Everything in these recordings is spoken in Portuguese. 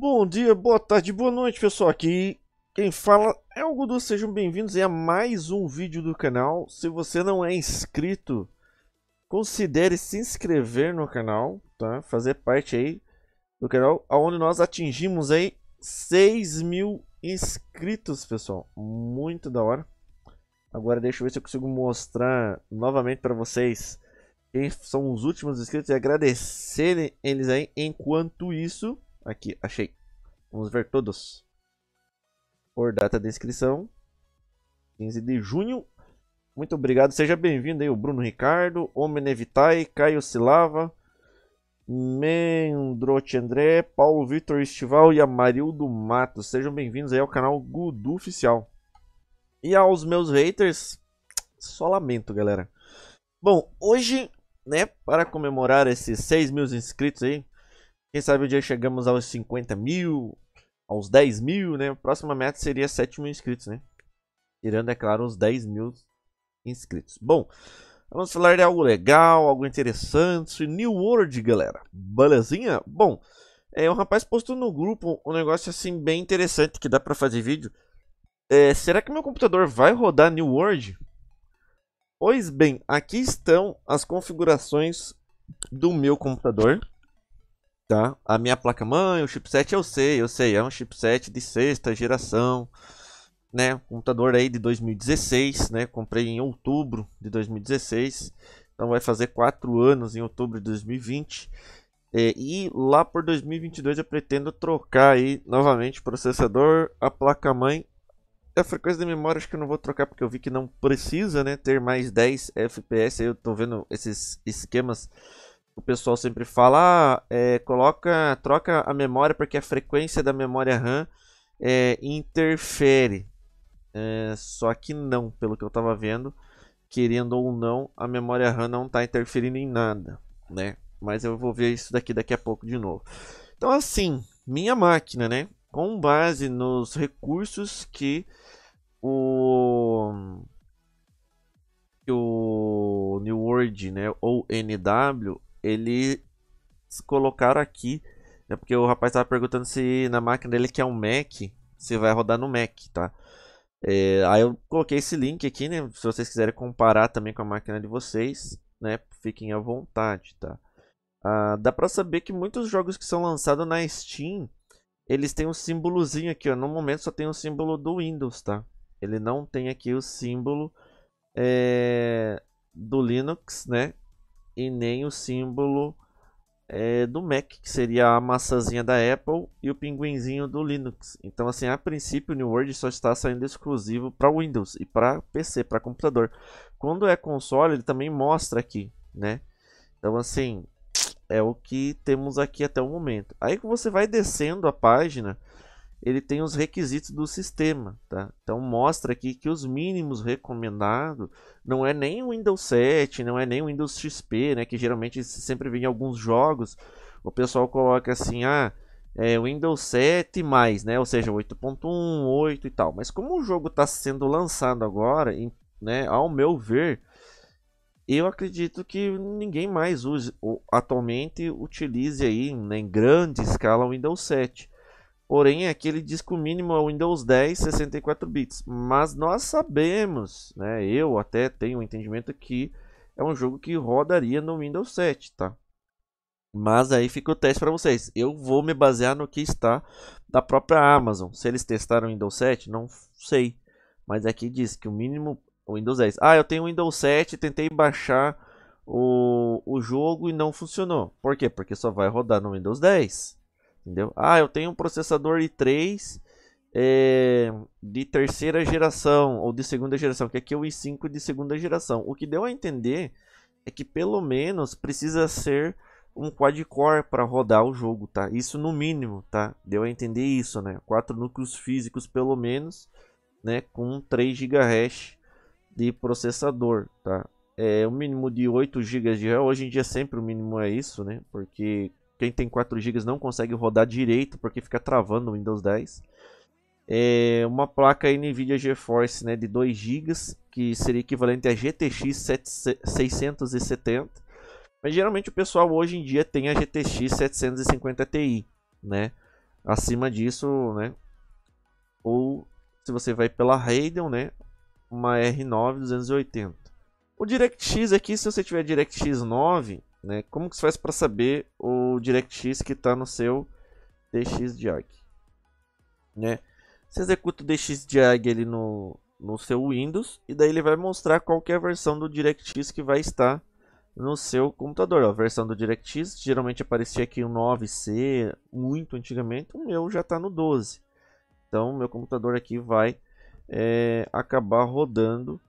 Bom dia, boa tarde, boa noite pessoal, aqui quem fala é o Gudu, sejam bem-vindos a mais um vídeo do canal. Se você não é inscrito, considere se inscrever no canal, tá? Fazer parte aí do canal, onde nós atingimos aí 6 mil inscritos, pessoal. Muito da hora. Agora deixa eu ver se eu consigo mostrar novamente para vocês quem são os últimos inscritos e agradecer eles aí. Enquanto isso, Aqui, achei. Vamos ver todos. Por data de inscrição. 15 de junho. Muito obrigado. Seja bem-vindo aí o Bruno Ricardo, Homem Nevitai, Caio Silava, Mendrote André, Paulo Vitor Estival e Amarildo Matos. Sejam bem-vindos aí ao canal Gudu Oficial. E aos meus haters, só lamento, galera. Bom, hoje, né, para comemorar esses 6 mil inscritos aí, quem sabe o dia chegamos aos 50 mil, aos 10 mil, né? A próxima meta seria 7 mil inscritos, né? Tirando, é claro, os 10 mil inscritos. Bom, vamos falar de algo legal, algo interessante. New World, galera. Belezinha? Bom, é, um rapaz postou no grupo um negócio assim bem interessante que dá para fazer vídeo. É, será que meu computador vai rodar New World? Pois bem, aqui estão as configurações do meu computador. Tá? A minha placa mãe, o chipset eu sei, eu sei, é um chipset de sexta geração, né? Um computador aí de 2016, né? Comprei em outubro de 2016, então vai fazer 4 anos em outubro de 2020. É, e lá por 2022 eu pretendo trocar aí novamente o processador, a placa mãe. É a frequência de memória acho que eu não vou trocar porque eu vi que não precisa, né? Ter mais 10 FPS, eu tô vendo esses esquemas o pessoal sempre fala, ah, é, coloca, troca a memória porque a frequência da memória RAM é, interfere. É, só que não, pelo que eu estava vendo, querendo ou não, a memória RAM não está interferindo em nada, né? Mas eu vou ver isso daqui daqui a pouco de novo. Então assim, minha máquina, né? Com base nos recursos que o que o New World, né? Ou NW eles colocaram aqui, é porque o rapaz estava perguntando se na máquina dele que é um Mac, se vai rodar no Mac, tá? É, aí eu coloquei esse link aqui, né? Se vocês quiserem comparar também com a máquina de vocês, né? Fiquem à vontade, tá? Ah, dá pra saber que muitos jogos que são lançados na Steam, eles têm um símbolozinho aqui, ó. No momento só tem o um símbolo do Windows, tá? Ele não tem aqui o símbolo é, do Linux, né? e nem o símbolo é, do Mac, que seria a maçãzinha da Apple e o pinguinzinho do Linux. Então, assim, a princípio, o New World só está saindo exclusivo para Windows e para PC, para computador. Quando é console, ele também mostra aqui, né? Então, assim, é o que temos aqui até o momento. Aí que você vai descendo a página, ele tem os requisitos do sistema, tá? Então mostra aqui que os mínimos recomendados não é nem o Windows 7, não é nem o Windows XP, né? Que geralmente sempre vem em alguns jogos, o pessoal coloca assim, ah, é Windows 7 mais, né? Ou seja, 8.1, 8 e tal. Mas como o jogo está sendo lançado agora, né? Ao meu ver, eu acredito que ninguém mais use, atualmente utilize aí né, em grande escala o Windows 7. Porém, é aquele ele diz que o mínimo é o Windows 10 64 bits. Mas nós sabemos, né? Eu até tenho o um entendimento que é um jogo que rodaria no Windows 7, tá? Mas aí fica o teste para vocês. Eu vou me basear no que está da própria Amazon. Se eles testaram o Windows 7, não sei. Mas aqui diz que o mínimo o Windows 10. Ah, eu tenho o Windows 7, tentei baixar o, o jogo e não funcionou. Por quê? Porque só vai rodar no Windows 10. Entendeu? Ah, eu tenho um processador i3 é, eh, de terceira geração ou de segunda geração, que aqui é o i5 de segunda geração. O que deu a entender é que pelo menos precisa ser um quad-core para rodar o jogo, tá? Isso no mínimo, tá? Deu a entender isso, né? Quatro núcleos físicos pelo menos, né? Com 3 GHz de processador, tá? É o um mínimo de 8 GB de RAM. Hoje em dia sempre o mínimo é isso, né? Porque quem tem 4 GB não consegue rodar direito porque fica travando o Windows 10. É uma placa NVIDIA GeForce né, de 2 GB, que seria equivalente a GTX 670. Mas geralmente o pessoal hoje em dia tem a GTX 750 Ti, né? Acima disso, né? Ou se você vai pela Radeon, né? Uma R9 280. O DirectX aqui, se você tiver DirectX 9, né? Como que faz para saber o DirectX que está no seu DXDiag? Né? Você executa o DXDiag ali no, no seu Windows e daí ele vai mostrar qual é a versão do DirectX que vai estar no seu computador. A versão do DirectX geralmente aparecia aqui o um 9C, muito antigamente, o meu já está no 12. Então meu computador aqui vai é, acabar rodando.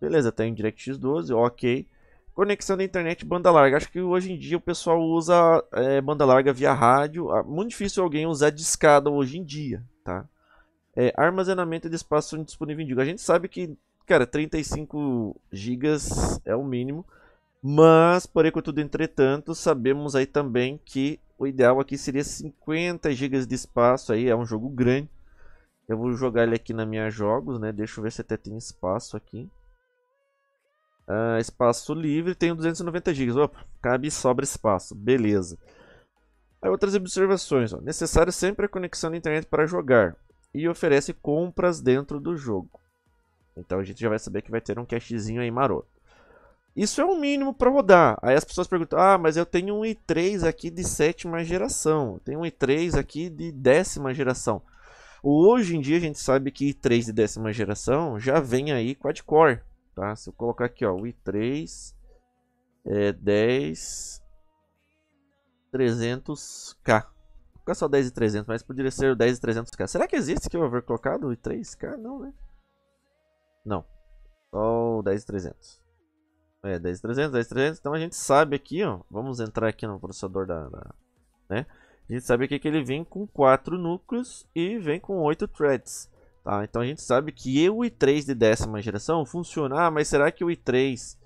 Beleza, está em DirectX 12, ok. Conexão da internet banda larga. Acho que hoje em dia o pessoal usa é, banda larga via rádio. Ah, muito difícil alguém usar discada hoje em dia, tá? É, armazenamento de espaço disponível em A gente sabe que, cara, 35 gigas é o mínimo. Mas, porém, contudo, entretanto, sabemos aí também que o ideal aqui seria 50 GB de espaço. Aí é um jogo grande. Eu vou jogar ele aqui na minha jogos, né? Deixa eu ver se até tem espaço aqui. Uh, espaço livre, tenho 290 GB. Opa, cabe e sobra espaço. Beleza. Aí outras observações. Ó. Necessário sempre a conexão na internet para jogar. E oferece compras dentro do jogo. Então a gente já vai saber que vai ter um cachezinho aí maroto. Isso é o um mínimo para rodar. Aí as pessoas perguntam: Ah, mas eu tenho um i3 aqui de sétima geração. Eu tenho um i3 aqui de décima geração. Hoje em dia a gente sabe que i3 de décima geração já vem aí quad-core. Tá? Se eu colocar aqui, ó, o i3 é 10 300k. Por que só 10 e 300, mas poderia ser 10 e 300k. Será que existe que eu haver colocado o i3k? Não, né? Não. Só o 10 e 300. É, 10 e 300, 10 e 300. Então a gente sabe aqui, ó. Vamos entrar aqui no processador da, da né? A gente sabe aqui que ele vem com 4 núcleos e vem com 8 threads. Tá? Então a gente sabe que o i3 de décima geração funciona, ah, mas será que o i3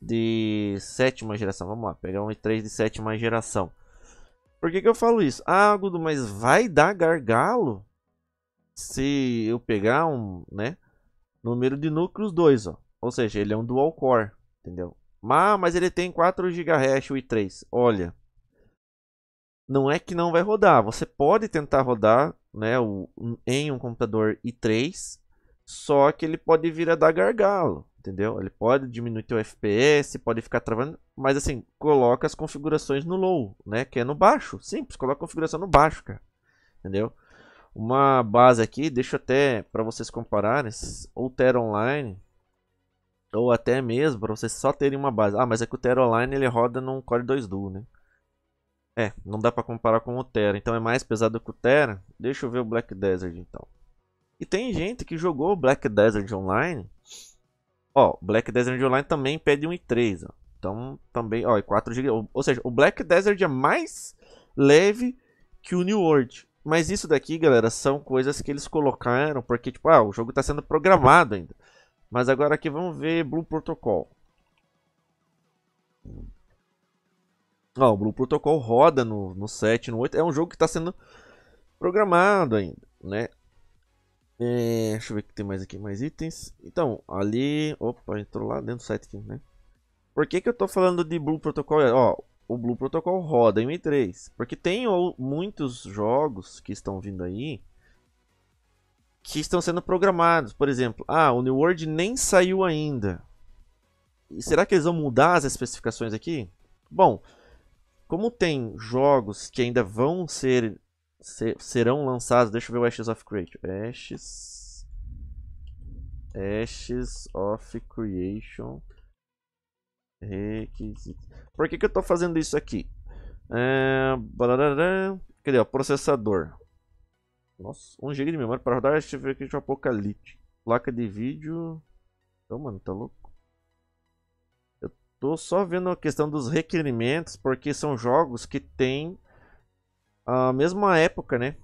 de sétima geração, vamos lá, pegar um i3 de sétima geração. Por que, que eu falo isso? Ah, Gudo, mas vai dar gargalo se eu pegar um, né, número de núcleos 2, ó. Ou seja, ele é um dual core, entendeu? Mas, mas ele tem 4 GHz o i3. Olha, não é que não vai rodar. Você pode tentar rodar né, o um, em um computador i3, só que ele pode vir a dar gargalo, entendeu? Ele pode diminuir o FPS, pode ficar travando, mas assim, coloca as configurações no low, né, que é no baixo, simples, coloca a configuração no baixo, cara, entendeu? Uma base aqui, deixa até para vocês compararem, ou Terra Online, ou até mesmo para vocês só terem uma base. Ah, mas é que o Terra Online ele roda num Core 2 Duo, né? É, não dá para comparar com o Terra, então é mais pesado que o Terra. Deixa eu ver o Black Desert então. E tem gente que jogou Black Desert Online. Ó, Black Desert Online também pede e ó. Então também, ó, e 4 GB, ou, ou seja, o Black Desert é mais leve que o New World. Mas isso daqui, galera, são coisas que eles colocaram porque tipo, ah, o jogo tá sendo programado ainda. Mas agora aqui vamos ver Blue Protocol. Ó, o Blue Protocol roda no, no 7, no 8. É um jogo que está sendo programado ainda, né? É, deixa eu ver o que tem mais aqui, mais itens. Então, ali... Opa, entrou lá dentro do site aqui, né? Por que que eu tô falando de Blue Protocol? É, ó, o Blue Protocol roda em M3. Porque tem muitos jogos que estão vindo aí que estão sendo programados. Por exemplo, ah, o New World nem saiu ainda. E será que eles vão mudar as especificações aqui? Bom, como tem jogos que ainda vão ser, ser serão lançados, deixa eu ver o Ashes of Creation. Ashes Ashes of Creation Requisito. Por que, que eu estou fazendo isso aqui? É... Cadê? processador. Nossa, 1 GB de memória para rodar Ashes of Creation Apocalypse. Placa de vídeo. Então, mano, tá louco. Tô só vendo a questão dos requerimentos, porque são jogos que tem a mesma época, né?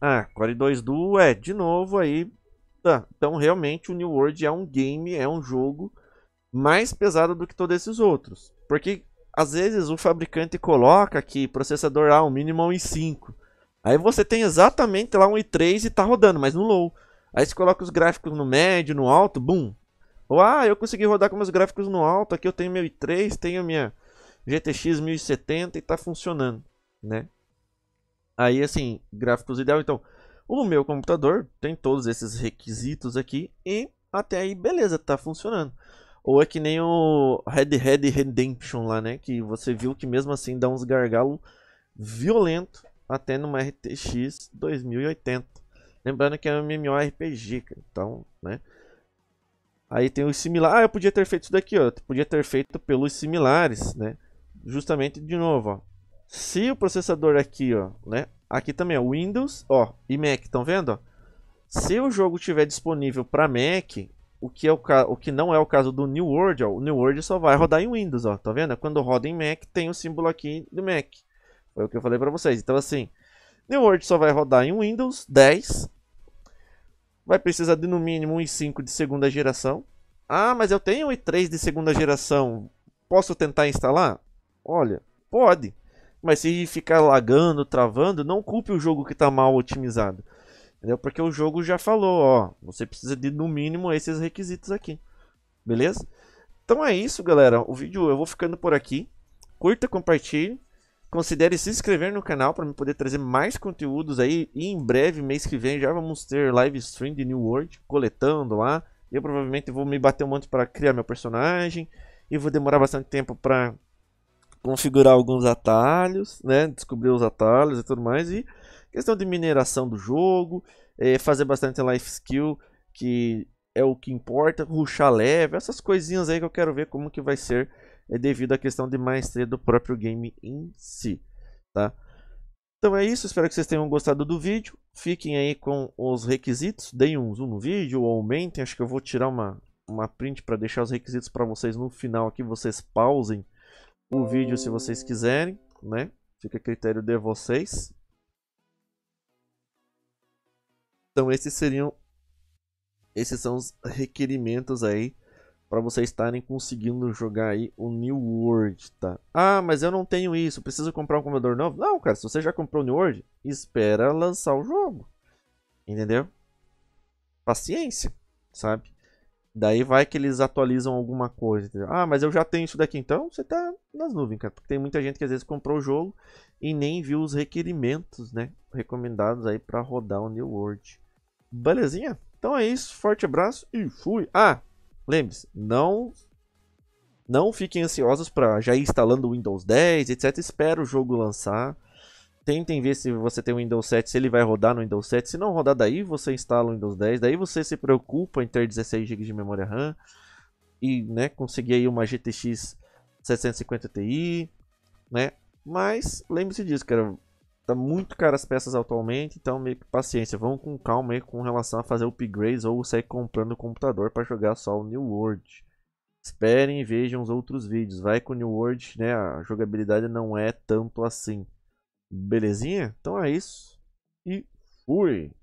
Ah, Core 2 Duo é, de novo aí. Tá. Então realmente o New World é um game, é um jogo mais pesado do que todos esses outros. Porque às vezes o fabricante coloca que processador A, ah, o mínimo é um i5. Aí você tem exatamente lá um i3 e tá rodando, mas no low. Aí você coloca os gráficos no médio, no alto, bum, ou, ah, eu consegui rodar com meus gráficos no alto, aqui eu tenho meu i3, tenho minha GTX 1070 e tá funcionando, né? Aí, assim, gráficos ideal. Então, o meu computador tem todos esses requisitos aqui e até aí, beleza, tá funcionando. Ou é que nem o Red Dead Redemption lá, né? Que você viu que mesmo assim dá uns gargalos violento até numa RTX 2080. Lembrando que é um MMORPG, então, né? Aí tem os similares. Ah, eu podia ter feito isso daqui, ó. Eu podia ter feito pelos similares, né? Justamente de novo, ó. Se o processador aqui, ó, né? Aqui também, ó, Windows, ó, e Mac, estão vendo? Ó? Se o jogo tiver disponível para Mac, o que, é o, o que não é o caso do New World, ó, o New World só vai rodar em Windows, ó, tá vendo? Quando roda em Mac, tem o símbolo aqui do Mac. Foi o que eu falei para vocês. Então, assim, New World só vai rodar em Windows 10 vai precisar de no mínimo um i5 de segunda geração. Ah, mas eu tenho um i3 de segunda geração, posso tentar instalar? Olha, pode, mas se ficar lagando, travando, não culpe o jogo que está mal otimizado. Entendeu? Porque o jogo já falou, ó, você precisa de no mínimo esses requisitos aqui. Beleza? Então é isso, galera. O vídeo eu vou ficando por aqui. Curta, compartilhe. Considere se inscrever no canal para poder trazer mais conteúdos aí. E em breve, mês que vem, já vamos ter live stream de New World coletando lá. Eu provavelmente vou me bater um monte para criar meu personagem e vou demorar bastante tempo para configurar alguns atalhos, né? Descobrir os atalhos e tudo mais. E questão de mineração do jogo, é, fazer bastante life skill, que é o que importa, ruxar leve, essas coisinhas aí que eu quero ver como que vai ser é devido à questão de maestria do próprio game em si, tá? Então é isso, espero que vocês tenham gostado do vídeo. Fiquem aí com os requisitos, deem um zoom no vídeo ou aumentem, acho que eu vou tirar uma, uma print para deixar os requisitos para vocês no final aqui, vocês pausem o vídeo se vocês quiserem, né? Fica a critério de vocês. Então esses seriam esses são os requerimentos aí para vocês estarem conseguindo jogar aí o New World, tá? Ah, mas eu não tenho isso, preciso comprar um computador novo? Não, cara, se você já comprou o New World, espera lançar o jogo. Entendeu? Paciência, sabe? Daí vai que eles atualizam alguma coisa. Entendeu? Ah, mas eu já tenho isso daqui, então você tá nas nuvens, cara. Porque tem muita gente que às vezes comprou o jogo e nem viu os requerimentos, né? Recomendados aí para rodar o New World. Belezinha? Então é isso, forte abraço e fui! Ah, Lembre-se, não não fiquem ansiosos para já ir instalando o Windows 10, etc. Espera o jogo lançar. Tentem ver se você tem o Windows 7, se ele vai rodar no Windows 7. Se não rodar, daí você instala o Windows 10. Daí você se preocupa em ter 16 GB de memória RAM e né, conseguir aí uma GTX 750 Ti, né? Mas lembre-se disso, cara tá muito caro as peças atualmente, então meio que paciência, vão com calma aí com relação a fazer upgrades ou sair comprando o computador para jogar só o New World. Esperem e vejam os outros vídeos. Vai com o New World, né? A jogabilidade não é tanto assim. Belezinha? Então é isso. E fui!